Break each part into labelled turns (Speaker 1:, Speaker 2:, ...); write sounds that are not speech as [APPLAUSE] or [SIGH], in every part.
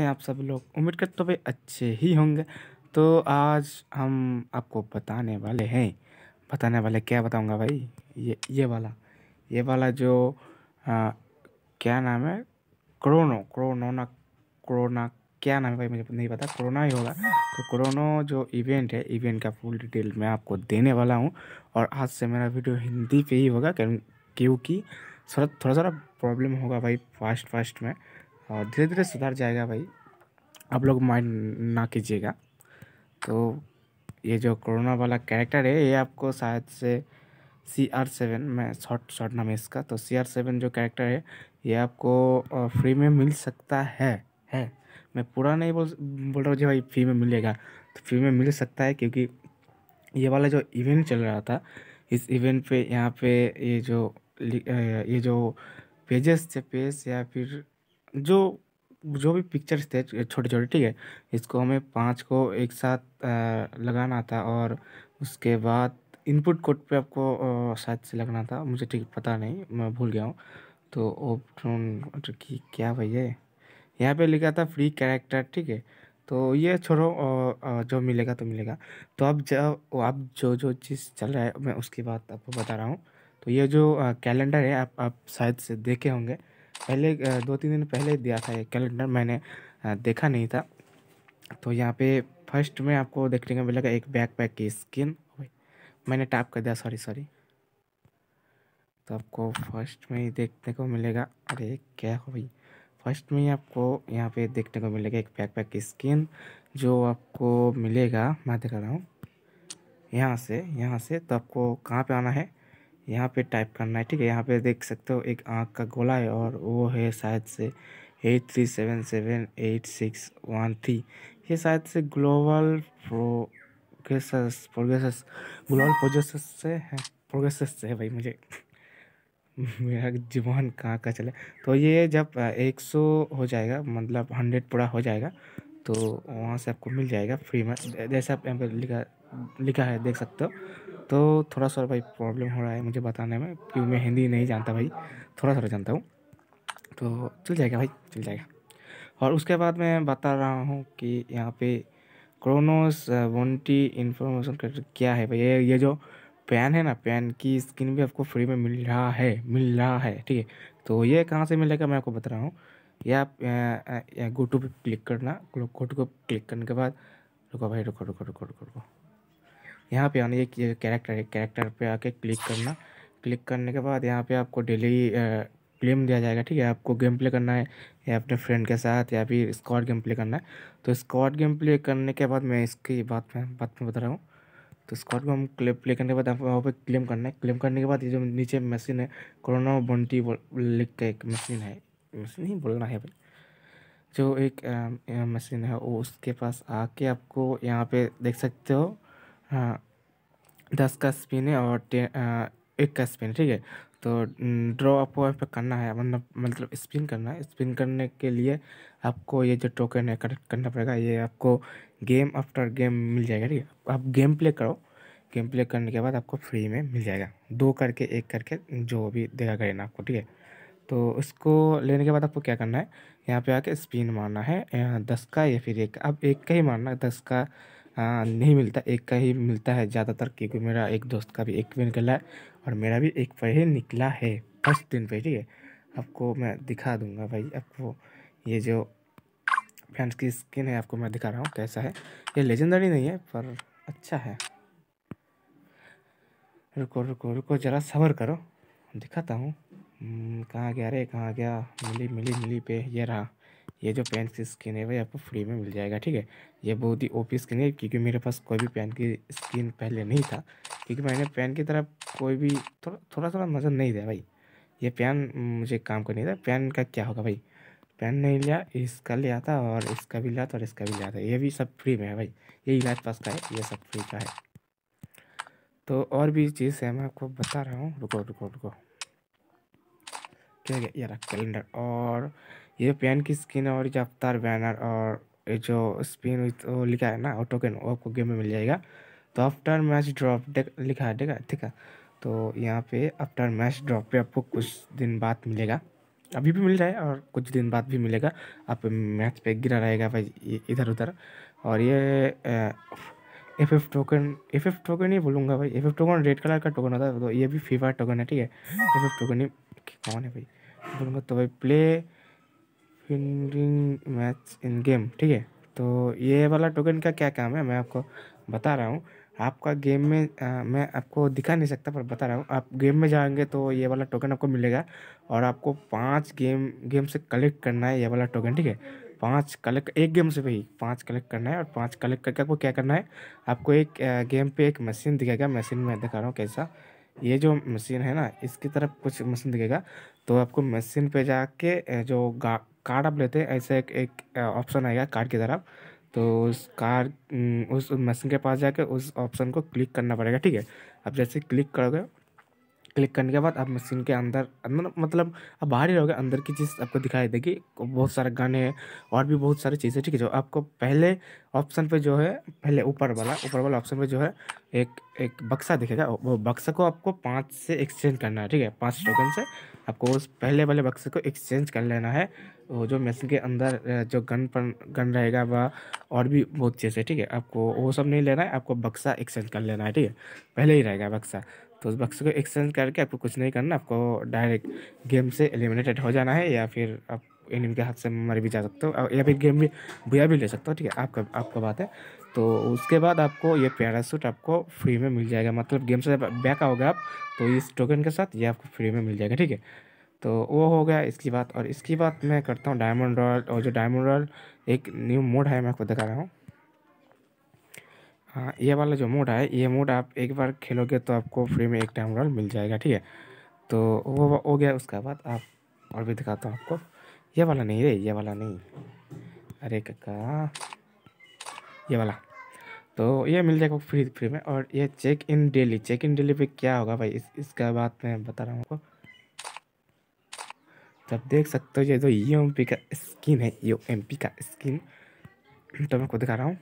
Speaker 1: हैं आप सब लोग उम्मीद करते भाई अच्छे ही होंगे तो आज हम आपको बताने वाले हैं बताने वाले क्या बताऊंगा भाई ये ये वाला ये वाला जो आ, क्या नाम है क्रोनो ना क्रोना क्या नाम है भाई मुझे नहीं पता कोरोना ही होगा तो क्रोनो जो इवेंट है इवेंट का फुल डिटेल मैं आपको देने वाला हूँ और आज से मेरा वीडियो हिंदी पे ही होगा क्योंकि थोड़ा थोड़ा सा प्रॉब्लम होगा भाई फास्ट फास्ट में और धीरे धीरे सुधार जाएगा भाई आप लोग माइंड ना कीजिएगा तो ये जो कोरोना वाला कैरेक्टर है ये आपको शायद से सी आर सेवन मैं शॉर्ट शॉर्ट नाम है इसका तो सी आर सेवन जो कैरेक्टर है ये आपको फ्री में मिल सकता है है मैं पूरा नहीं बोल बोल रहा हूँ जी भाई फ्री में मिलेगा तो फ्री में मिल सकता है क्योंकि ये वाला जो इवेंट चल रहा था इस इवेंट पे यहाँ पे ये जो ये जो पेजेस थे पेज या फिर जो जो भी पिक्चर्स थे छोटे छोटे ठीक है इसको हमें पाँच को एक साथ लगाना था और उसके बाद इनपुट कोड पे आपको शायद से लगना था मुझे ठीक पता नहीं मैं भूल गया हूँ तो ओपन की क्या भाई है यहाँ पे लिखा था फ्री कैरेक्टर ठीक है तो ये छोड़ो जो मिलेगा तो मिलेगा तो अब जब अब जो जो चीज़ चल रहा है मैं उसकी बात आपको बता रहा हूँ तो ये जो कैलेंडर है आप आप शायद से देखे होंगे पहले दो तीन दिन पहले दिया था ये कैलेंडर मैंने देखा नहीं था तो यहाँ पे फर्स्ट में आपको देखने को मिलेगा एक बैक पैक की स्किन मैंने टैप कर दिया सॉरी सॉरी तो आपको फर्स्ट में ही देखने को मिलेगा अरे क्या हो भाई फर्स्ट में ही आपको यहाँ पे देखने को मिलेगा एक पैक पैक की स्किन जो आपको मिलेगा मैं देख रहा हूँ यहाँ से यहाँ से तो आपको कहाँ पर आना है यहाँ पे टाइप करना है ठीक है यहाँ पे देख सकते हो एक आँख का गोला है और वो है शायद से eight three seven seven eight six one three ये शायद से ग्लोबल प्रोग्रेसस प्रोग्रेसस ग्लोबल प्रोजेस से है प्रोगेस से है भाई मुझे [LAUGHS] मेरा जीवन कहाँ का चले तो ये जब एक सौ हो जाएगा मतलब हंड्रेड पूरा हो जाएगा तो वहाँ से आपको मिल जाएगा फ्री में जैसे आप यहाँ पर लिखा लिखा है देख सकते हो तो थोड़ा सा भाई प्रॉब्लम हो रहा है मुझे बताने में क्योंकि मैं हिंदी नहीं जानता भाई थोड़ा थोड़ा जानता हूँ तो चल जाएगा भाई चल जाएगा और उसके बाद मैं बता रहा हूँ कि यहाँ पे क्रोनोस वॉन्टी इन्फॉर्मेशन क्या है भाई ये ये जो पैन है ना पैन की स्किन भी आपको फ्री में मिल रहा है मिल रहा है ठीक है तो ये कहाँ से मिलेगा मैं आपको बता रहा हूँ ये आप गोटू पर क्लिक करना गोटू को क्लिक करने के बाद रुको भाई रुको रुको रुको रुको रुको यहाँ पे आने ये कैरेक्टर है कैरेक्टर पे आके क्लिक करना क्लिक करने के बाद यहाँ पे आपको डेली क्लेम दिया जाएगा ठीक है आपको गेम प्ले करना है या अपने फ्रेंड के साथ या फिर स्कॉट गेम प्ले करना है तो स्कॉट गेम प्ले करने के बाद मैं इसकी बात में बात में बता रहा हूँ तो स्कॉट गेम क्लिप प्ले करने के बाद आपको वहाँ पर क्लेम करना है क्लेम करने के बाद ये जो नीचे मशीन है कोरोना बंटी लिख का एक मशीन है मशीन ही बोलना है भाई जो एक मशीन है वो उसके पास आके आपको यहाँ पे देख सकते हो दस का स्पिन है और टे एक का स्पिन ठीक है तो ड्रॉ आपको यहाँ पर करना है मतलब मतलब स्पिन करना है स्पिन करने के लिए आपको ये जो टोकन है कलेक्ट करना पड़ेगा ये आपको गेम आफ्टर गेम मिल जाएगा ठीक है आप गेम प्ले करो गेम प्ले करने के बाद आपको फ्री में मिल जाएगा दो करके एक करके जो भी देगा ना आपको ठीक है तो उसको लेने के बाद आपको क्या करना है यहाँ पे आके स्पिन मारना है दस का या फिर एक अब एक का ही मारना है दस का आ, हाँ, नहीं मिलता एक का ही मिलता है ज़्यादातर क्योंकि मेरा एक दोस्त का भी एक पे निकला है और मेरा भी एक पे ही निकला है फर्स्ट दिन पे ठीक है आपको मैं दिखा दूंगा भाई आपको ये जो फ्रेंड्स की स्किन है आपको मैं दिखा रहा हूँ कैसा है ये लेजेंडरी नहीं है पर अच्छा है रुको रुको रुको ज़रा सबर करो दिखाता हूँ हम्म, कहाँ गया रे कहाँ गया मिली मिली मिली पे ये रहा ये जो पेन की स्किन है भाई आपको फ्री में मिल जाएगा ठीक है ये बहुत ही ओपी स्किन है क्योंकि मेरे पास कोई भी पेन की स्किन पहले नहीं था क्योंकि मैंने पेन की तरफ कोई भी थोड़ा थोड़ा थोड़ा मज़ा नहीं दिया भाई ये पेन मुझे काम करनी था पेन का क्या होगा भाई पेन नहीं लिया इसका लिया था और इसका भी लिया था और इसका भी लिया था ये भी सब फ्री में है भाई ये इलाज पास का है ये सब फ्री का है तो और भी चीज़ है मैं आपको बता रहा हूँ रुको रुको रुको ठीक है यार कैलेंडर और ये पेन की स्किन और जो अवतार बैनर और ये जो स्पिन विथ वो लिखा है ना वो टोकन वो आपको गेम में मिल जाएगा तो आफ्टर मैच ड्रॉप लिखा है ठीक है ठीक है तो यहाँ पे आफ्टर मैच ड्रॉप पे आपको कुछ दिन बाद मिलेगा अभी भी मिल रहा है और कुछ दिन बाद भी मिलेगा आप मैच पे गिरा रहेगा भाई इधर उधर और ये F F token F F token ही बोलूँगा भाई F F token red colour का टोकन होता है तो ये भी फीवर टोकन है ठीक है एफ एफ टोकन ही कौन है भाई बोलूँगा तो भाई play finding match in game ठीक है तो ये वाला टोकन का क्या काम है मैं आपको बता रहा हूँ आपका गेम में आ, मैं आपको दिखा नहीं सकता पर बता रहा हूँ आप गेम में जाएंगे तो ये वाला टोकन आपको मिलेगा और आपको पांच गेम गेम से कलेक्ट करना है ये वाला टोकन ठीक है पांच कलेक्ट एक गेम से भाई पांच कलेक्ट करना है और पांच कलेक्ट करके आपको क्या करना है आपको एक गेम पे एक मशीन दिखेगा मशीन में दिखा रहा हूँ कैसा ये जो मशीन है ना इसकी तरफ कुछ मशीन दिखेगा तो आपको मशीन पे जाके जो कार्ड आप लेते हैं ऐसे एक एक ऑप्शन आएगा कार्ड की तरफ तो उस कार उस मशीन के पास जाके उस ऑप्शन को क्लिक करना पड़ेगा ठीक है आप जैसे क्लिक करोगे क्लिक करने के बाद आप मशीन के अंदर अंदर मतलब आप बाहर ही रहोगे अंदर की चीज़ आपको दिखाई देगी बहुत सारे गाने हैं और भी बहुत सारी चीज़ें ठीक है जो आपको पहले ऑप्शन पे जो है पहले ऊपर वाला ऊपर वाला ऑप्शन पे जो है एक एक बक्सा दिखेगा वो बक्सा को आपको पाँच से एक्सचेंज करना है ठीक है पाँच टोकन से आपको उस पहले वाले बक्से को एक्सचेंज कर लेना है वो जो मशीन के अंदर जो गन पर गन रहेगा वह और भी बहुत चीज़ है ठीक है आपको वो सब नहीं लेना है आपको बक्सा एक्सचेंज कर लेना है ठीक है पहले ही रहेगा बक्सा तो उस बक्स को एक्सचेंज करके आपको कुछ नहीं करना आपको डायरेक्ट गेम से एलिमिनेटेड हो जाना है या फिर आप एनिम के हाथ से मर भी जा सकते हो या फिर गेम भी भूया भी ले सकते हो ठीक है आपका आपका बात है तो उसके बाद आपको ये पैरासूट आपको फ्री में मिल जाएगा मतलब गेम से बैक आओगे आप तो इस टोकन के साथ ये आपको फ्री में मिल जाएगा ठीक है तो वो हो गया इसकी बात और इसकी बात मैं करता हूँ डायमंड रॉयल और जो डायमंड रॉयल एक न्यू मोड है मैं आपको दिखा रहा हूँ हाँ ये वाला जो मोड है ये मोड आप एक बार खेलोगे तो आपको फ्री में एक टाइम रॉल मिल जाएगा ठीक है तो वो हो गया उसके बाद आप और भी दिखाता हूँ आपको ये वाला नहीं रे ये वाला नहीं अरे कक्का ये वाला तो ये मिल जाएगा फ्री फ्री में और ये check in daily check in daily पे क्या होगा भाई इस इसका बात मैं बता रहा हूँ आपको तब तो देख सकते हो ये जो यू एम पी का स्किन है यू एम पी का स्किन तो मैं आपको दिखा रहा हूँ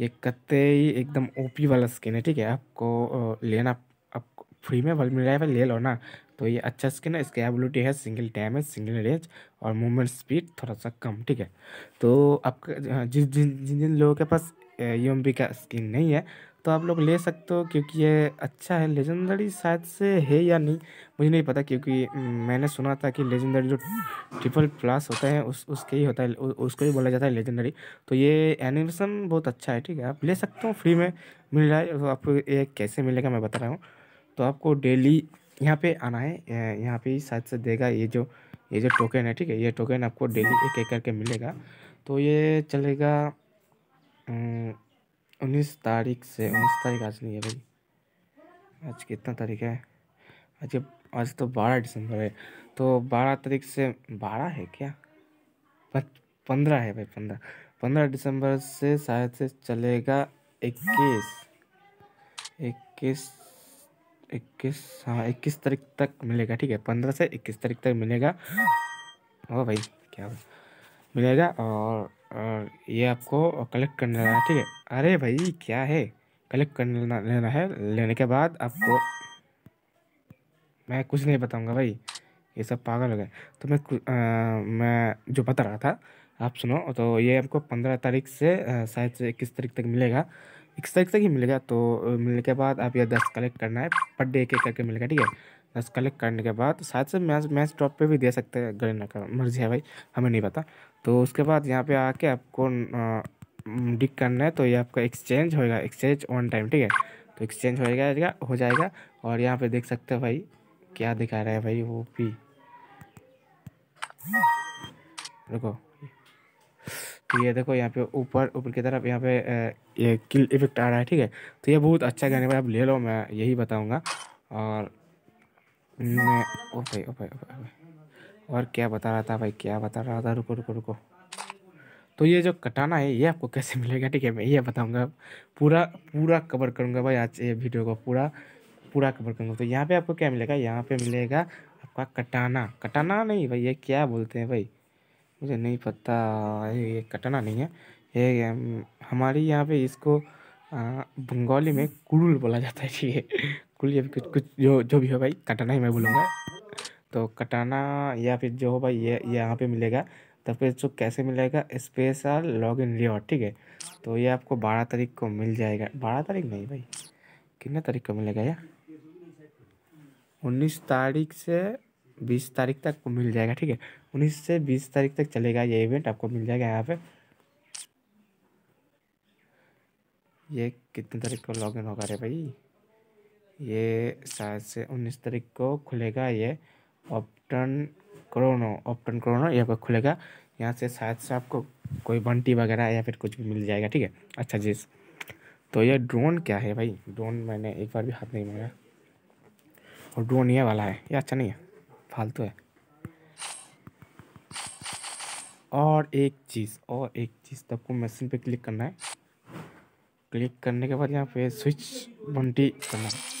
Speaker 1: ये कत्ते ही एकदम ओपी वाला स्किन है ठीक है आपको लेना आपको फ्री में वाल मिल रहा है ले लो ना तो ये अच्छा स्किन है इसकी एबिलिटी है सिंगल डैमेज सिंगल रेंज और मूवमेंट स्पीड थोड़ा सा कम ठीक है तो आपका जिस जिन जिन जिन लोगों के पास यूएमबी का स्किन नहीं है तो आप लोग ले सकते हो क्योंकि ये अच्छा है लेजेंडरी शायद से है या नहीं मुझे नहीं पता क्योंकि मैंने सुना था कि लेजेंडरी जो ट्रिपल प्लस होता है उस उसके ही होता है उ, उसको ही बोला जाता है लेजेंडरी तो ये एनिमेशन बहुत अच्छा है ठीक है आप ले सकते हो फ्री में मिल रहा है तो आपको ये कैसे मिलेगा मैं बता रहा हूँ तो आपको डेली यहाँ पर आना है यहाँ पर ही शायद से देगा ये जो ये जो टोकन है ठीक है ये टोकन आपको डेली एक एक करके मिलेगा तो ये चलेगा उन्नीस तारीख से उन्नीस तारीख आज नहीं है भाई आज कितना तारीख है आज आज तो बारह दिसंबर है तो बारह तारीख से बारह है क्या पंद्रह है भाई पंद्रह पंद्रह दिसंबर से शायद से चलेगा इक्कीस इक्कीस इक्कीस हाँ इक्कीस तारीख तक मिलेगा ठीक है पंद्रह से इक्कीस तारीख तक मिलेगा ओ भाई क्या मिलेगा और और ये आपको कलेक्ट करने लेना ठीक है अरे भाई क्या है कलेक्ट करने लेना, लेना है लेने के बाद आपको मैं कुछ नहीं बताऊंगा भाई ये सब पागल हो गए तो मैं आ, मैं जो बता रहा था आप सुनो तो ये आपको पंद्रह तारीख से शायद से इक्कीस तारीख तक मिलेगा इक्कीस तारीख तक ही मिलेगा तो मिलने के बाद आप ये दस कलेक्ट करना है पर डे के करके मिलेगा ठीक है बस कलेक्ट करने के बाद शायद से मैच मैच टॉप पे भी दे सकते हैं गरीना का मर्जी है भाई हमें नहीं पता तो उसके बाद यहाँ पे आके आपको डिक करना है तो ये आपका एक्सचेंज होएगा एक्सचेंज ऑन टाइम ठीक है तो एक्सचेंज हो जाएगा हो जाएगा और यहाँ पे देख सकते हो भाई क्या दिखा रहा है भाई वो भी रुको तो ये देखो यहाँ पे ऊपर ऊपर की तरफ यहाँ पे ये किल इफेक्ट आ रहा है ठीक है तो ये बहुत अच्छा गाने भाई आप ले लो मैं यही बताऊँगा और मैं ओ भाई ओ भाई ओ भाई और क्या बता रहा था भाई क्या बता रहा था रुको रुको रुको तो ये जो कटाना है ये आपको कैसे मिलेगा ठीक है मैं ये बताऊंगा पूरा पूरा कवर करूंगा भाई आज ये वीडियो को पूरा पूरा कवर करूंगा तो यहाँ पे आपको क्या मिलेगा यहाँ पे मिलेगा आपका कटाना कटाना नहीं भाई ये क्या बोलते हैं भाई मुझे नहीं पता ये ये कटाना नहीं है ये हमारी यहाँ पे इसको बंगाली में कुरुल बोला जाता है ठीक है बिल्कुल या कुछ कुछ जो जो भी हो भाई कटाना ही मैं बोलूँगा तो कटाना या फिर जो हो भाई ये यहाँ पे मिलेगा तो फिर जो कैसे मिलेगा स्पेशल लॉग इन लिया ठीक है तो ये आपको बारह तारीख को मिल जाएगा बारह तारीख नहीं भाई कितने तारीख को मिलेगा यार उन्नीस तारीख से बीस तारीख तक को मिल जाएगा ठीक है उन्नीस से बीस तारीख तक चलेगा ये इवेंट आपको मिल जाएगा यहाँ पे ये कितने तारीख को लॉग इन होगा रे भाई ये शायद से उन्नीस तारीख को खुलेगा ये ऑप्टन क्रोनो ऑप्टन क्रोनो यहाँ पर खुलेगा यहाँ से शायद से आपको कोई बंटी वगैरह या फिर कुछ भी मिल जाएगा ठीक है अच्छा जी तो ये ड्रोन क्या है भाई ड्रोन मैंने एक बार भी हाथ नहीं मारा और ड्रोन ये वाला है ये अच्छा नहीं है फालतू है और एक चीज़ और एक चीज़ तो आपको मशीन पे क्लिक करना है क्लिक करने के बाद यहाँ पे स्विच बंटी करना है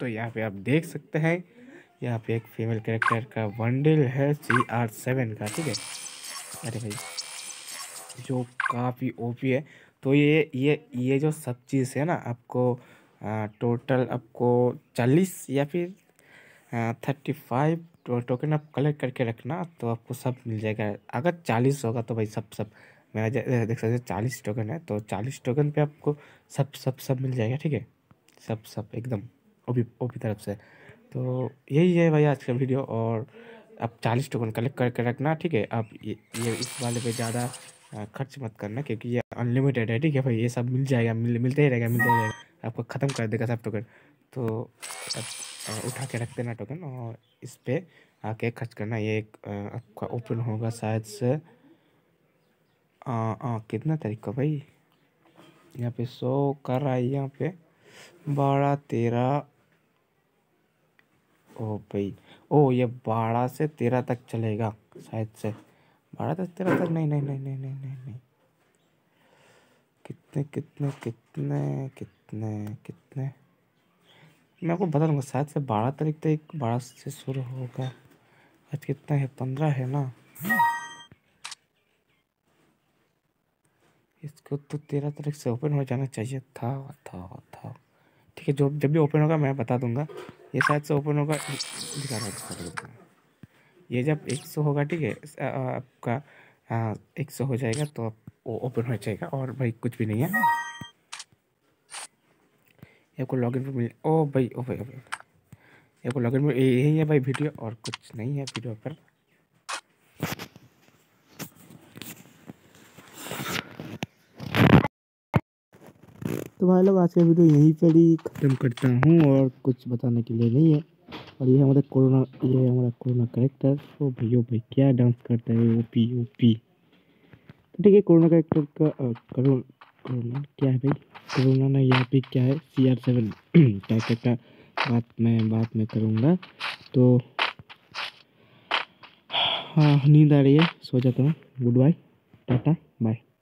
Speaker 1: तो यहाँ पे आप देख सकते हैं यहाँ पे एक फीमेल कैरेक्टर का वनडेल है सी आर सेवन का ठीक है अरे भाई जो काफ़ी ओपी है तो ये ये ये जो सब चीज़ है ना आपको आ, टोटल आपको चालीस या फिर थर्टी फाइव तो टोकन आप कलेक्ट करके रखना तो आपको सब मिल जाएगा अगर चालीस होगा तो भाई सब सब मेरा देख सकते चालीस टोकन है तो चालीस टोकन पे आपको सब सब सब मिल जाएगा ठीक है सब सब एकदम ओपी ओपी तरफ से तो यही है भाई आज का वीडियो और आप चालीस टोकन कलेक्ट करके रखना ठीक है आप ये, ये इस वाले पे ज़्यादा खर्च मत करना क्योंकि ये अनलिमिटेड है ठीक है भाई ये सब मिल जाएगा मिल मिलते ही रहेगा मिलते ही रहेगा आपको ख़त्म कर देगा सब टोकन तो आप उठा के रख देना टोकन और इस पर आके खर्च करना ये एक आपका ओपन होगा शायद से कितना तारीख का भाई यहाँ पे सौ कर रहा है यहाँ पे बारह तेरह ओ भाई ओ ये बारह से तेरह तक चलेगा शायद से बारह से तेरह तक नहीं नहीं नहीं नहीं नहीं नहीं नहीं कितने कितने कितने कितने कितने मैं आपको बता दूँगा शायद से बारह तारीख तक बारह से शुरू होगा आज कितना है पंद्रह है ना इसको तो तेरह तारीख से ओपन हो जाना चाहिए था था था ठीक है जो जब भी ओपन होगा मैं बता दूंगा ये शायद से ओपन होगा दिखा रहा हूँ ये जब एक सौ होगा ठीक है आपका एक सौ हो जाएगा तो आप वो ओपन हो जाएगा और भाई कुछ भी नहीं है आपको लॉग इन पर मिल ओ भाई ओ भाई ओ भाई आपको लॉग इन पर यही है भाई वीडियो और कुछ नहीं है वीडियो पर तो भाई लोग आज का वीडियो यहीं पर ही ख़त्म करता हूँ और कुछ बताने के लिए नहीं है और ये हमारा कोरोना ये हमारा कोरोना करेक्टर ओ भैया भाई क्या डांस करता है ओ पी ओ पी तो ठीक है कोरोना करेक्टर का कोरोना क्या है भाई कोरोना ना यहाँ पे क्या है सी आर सेवन टाइप का बात मैं बात मैं करूँगा तो हाँ नींद आ रही है सो जाता हूँ गुड बाय टाटा बाय